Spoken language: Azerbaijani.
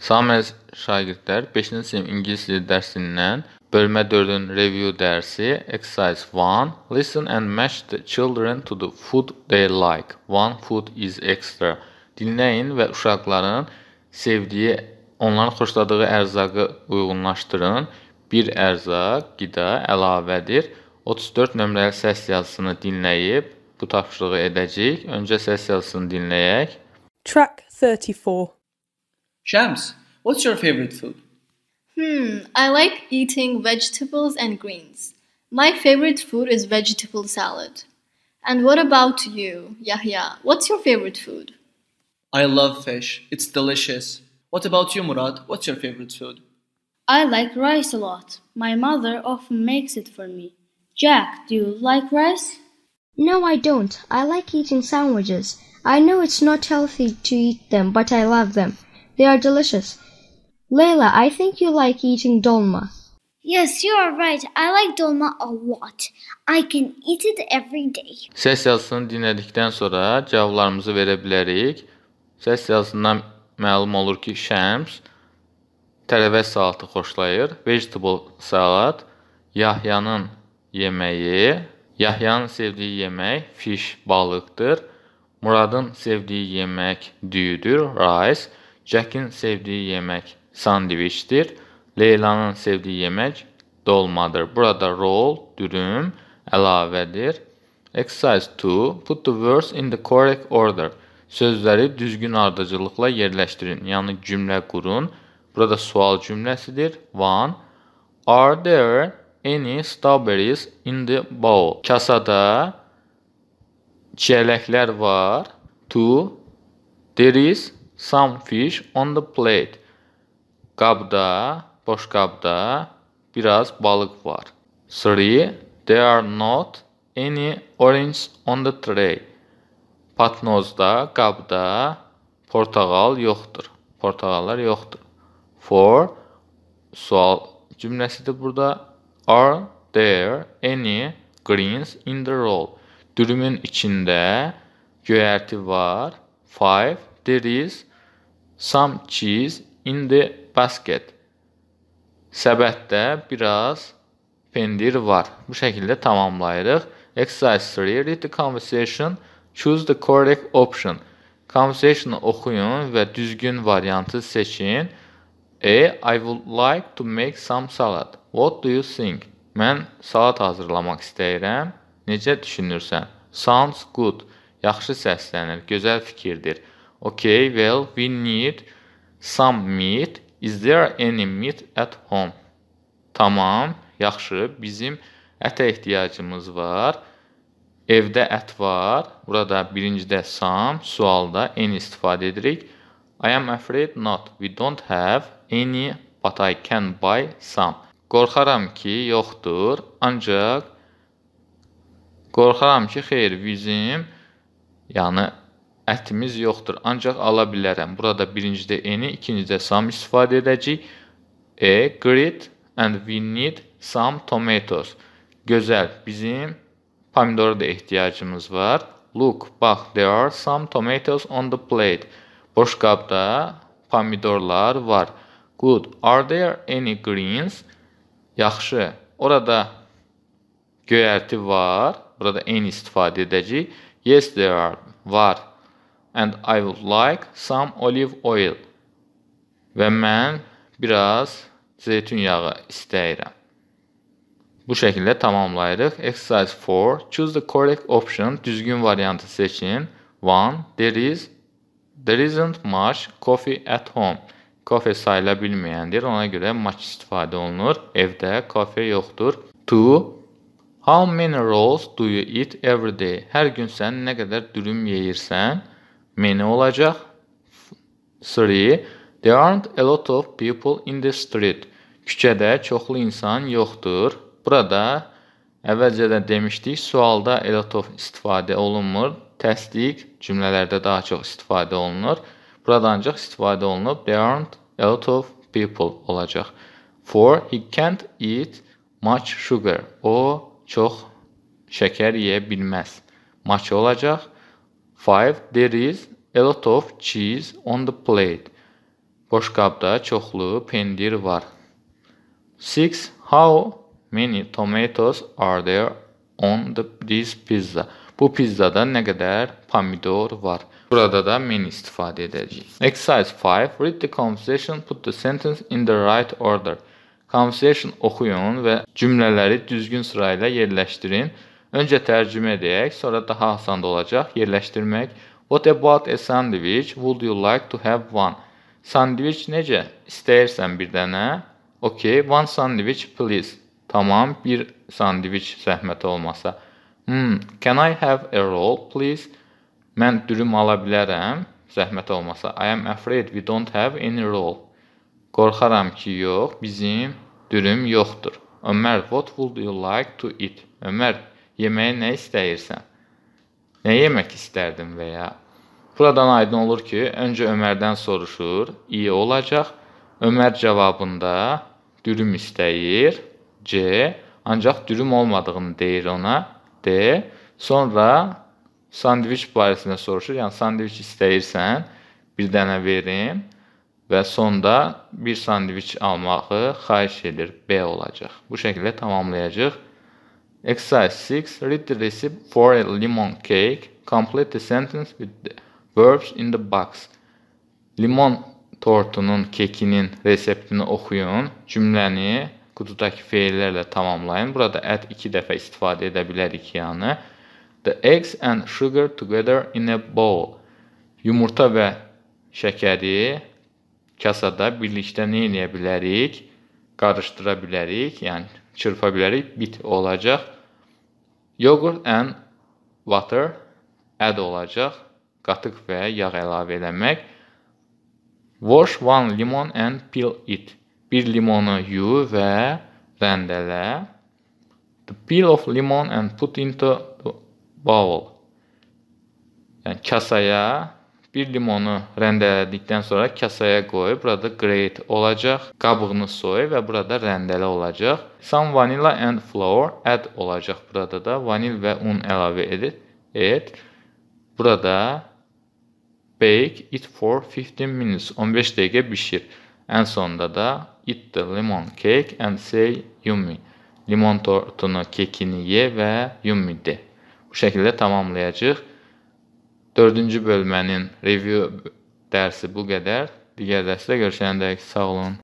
Samuel şagirdlər 5-ci sinif ingilis dili dərsindən bölmə 4-ün review dərsi exercise 1 listen and match the children to the food they like. One food is extra. Dinləyin və uşaqların sevdiyi, onların xoşladığı ərzaqı uyğunlaşdırın. Bir ərzaq qida əlavədir. 34 nömrəli səs yazısını dinləyib bu tapşırığı edəcəyik. Öncə səs yazısını dinləyək. Track 34 Shams, what's your favorite food? Hmm, I like eating vegetables and greens. My favorite food is vegetable salad. And what about you, Yahya? What's your favorite food? I love fish. It's delicious. What about you, Murad? What's your favorite food? I like rice a lot. My mother often makes it for me. Jack, do you like rice? No, I don't. I like eating sandwiches. I know it's not healthy to eat them, but I love them. They are delicious. Layla, I think you like eating dolma. Yes, you are right. I like dolma a lot. I can eat it every day. Səs yazısını dinlədikdən sonra cavablarımızı verə bilərik. Səs yazısından məlum olur ki, Şəms tərəvəz salatı xoşlayır. Vegetable salat Yahyanın yeməyi, Yahyanın sevdiyi yemək fiş balıqdır. Muradın sevdiyi yemək düyüdür, rice. Cəkin sevdiyi yemək sandviçdir. Leylanın sevdiyi yemək dolmadır. Burada roll, dürüm əlavədir. Exercise 2. Put the words in the correct order. Sözləri düzgün ardıcıllıqla yerləşdirin. Yəni cümlə qurun. Burada sual cümləsidir. 1. Are there any strawberries in the bowl? Kasada çiyələklər var. 2. There is Some fish on the plate. Qabda, boş qabda biraz balıq var. 3. There are not any oranges on the tray. Patnozda, qabda portağal yoxdur. Portağallar yoxdur. 4. Sual cümləsidir burada. Are there any greens in the roll? Dürümün içində göyərti var. 5. There is Some cheese in the basket. Səbətdə biraz pendir var. Bu şəkildə tamamlayırıq. Exercise 3. Read the conversation. Choose the correct option. Conversation oxuyun və düzgün variantı seçin. A. I would like to make some salad. What do you think? Mən salat hazırlamaq istəyirəm. Necə düşünürsən? Sounds good. Yaxşı səslənir. Gözəl fikirdir. Okay, well, we need some meat. Is there any meat at home? Tamam, yaxşı. Bizim ətə ehtiyacımız var. Evdə ət var. Burada birincidə some, sualda any istifadə edirik. I am afraid not. We don't have any, but I can buy some. Qorxaram ki, yoxdur. Ancaq qorxaram ki, xeyr, bizim yəni ətimiz yoxdur, ancaq ala bilərəm. Burada birincidə n-i, ikincidə some istifadə edəcəyik. A e, great and we need some tomatoes. Gözəl, bizim pomidora da ehtiyacımız var. Look, bax, there are some tomatoes on the plate. Boş qabda pomidorlar var. Good. Are there any greens? Yaxşı. Orada göyərti var. Burada en istifadə edəcəyik. Yes, there are. Var and I would like some olive oil. Və mən biraz zeytinyağı istəyirəm. Bu şəkildə tamamlayırıq. Exercise 4. Choose the correct option. Düzgün variantı seçin. 1. There is There isn't much coffee at home. Kofe sayıla bilməyəndir. Ona görə much istifadə olunur. Evdə kofe yoxdur. 2. How many rolls do you eat every day? Hər gün sən nə qədər dürüm yeyirsən? 3. Many olacaq. 3. There aren't a lot of people in the street. Küçədə çoxlu insan yoxdur. Burada əvvəlcədən demişdik, sualda a lot of istifadə olunmur. Təsdiq cümlələrdə daha çox istifadə olunur. Burada ancaq istifadə olunub there aren't a lot of people olacaq. For he can't eat much sugar. O çox şəkər yeyə bilməz. Much olacaq. Five, there is a lot of cheese on the plate. Boş qabda çoxlu pendir var. Six, how many tomatoes are there on the, this pizza? Bu pizzada nə qədər pomidor var? Burada da many istifadə edəcəyik. Exercise 5. Read the conversation, put the sentence in the right order. Conversation oxuyun və cümlələri düzgün sırayla yerləşdirin. Öncə tərcümə edək, sonra daha asan olacaq yerləşdirmək. What about a sandwich? Would you like to have one? Sandviç necə? İstəyirsən bir dənə? Okay, one sandwich please. Tamam, bir sandviç zəhmət olmasa. Hmm, can I have a roll please? Mən dürüm ala bilərəm, zəhmət olmasa. I am afraid we don't have any roll. Qorxaram ki, yox, bizim dürüm yoxdur. Ömər, what would you like to eat? Ömər, yeməyə nə istəyirsən? Nə yemək istərdin və ya? Buradan aydın olur ki, öncə Ömərdən soruşur, iyi olacaq. Ömər cavabında dürüm istəyir, C, ancaq dürüm olmadığını deyir ona, D. Sonra sandviç barəsində soruşur, yəni sandviç istəyirsən, bir dənə verim və sonda bir sandviç almağı xahiş edir. B olacaq. Bu şəkildə tamamlayacağıq. Exercise 6. Read the recipe for a lemon cake. Complete the sentence with the verbs in the box. Limon tortunun kekinin reseptini oxuyun. Cümləni qutudakı feillərlə tamamlayın. Burada at 2 dəfə istifadə edə bilərik yəni. The eggs and sugar together in a bowl. Yumurta və şəkəri kasada birlikdə nə eləyə bilərik? qarışdıra bilərik, yəni çırpa bilərik, bit olacaq. Yogurt and water add olacaq. Qatıq və yağ əlavə eləmək. Wash one lemon and peel it. Bir limonu yu və rəndələ. The peel of lemon and put into the bowl. Yəni kasaya 1 limonu rəndələdikdən sonra kasaya qoy. Burada grate olacaq. Qabığını soy və burada rəndələ olacaq. Some vanilla and flour add olacaq burada da. Vanil və un əlavə edib. Et. Burada bake it for 15 minutes. 15 dəqiqə bişir. Ən sonda da eat the lemon cake and say yummy. Limon tortunu, kekini ye və yummy de. Bu şəkildə tamamlayacağıq. Dördüncü bölmənin revyu dərsi bu qədər. Digər dərsdə görüşənədək sağ olun.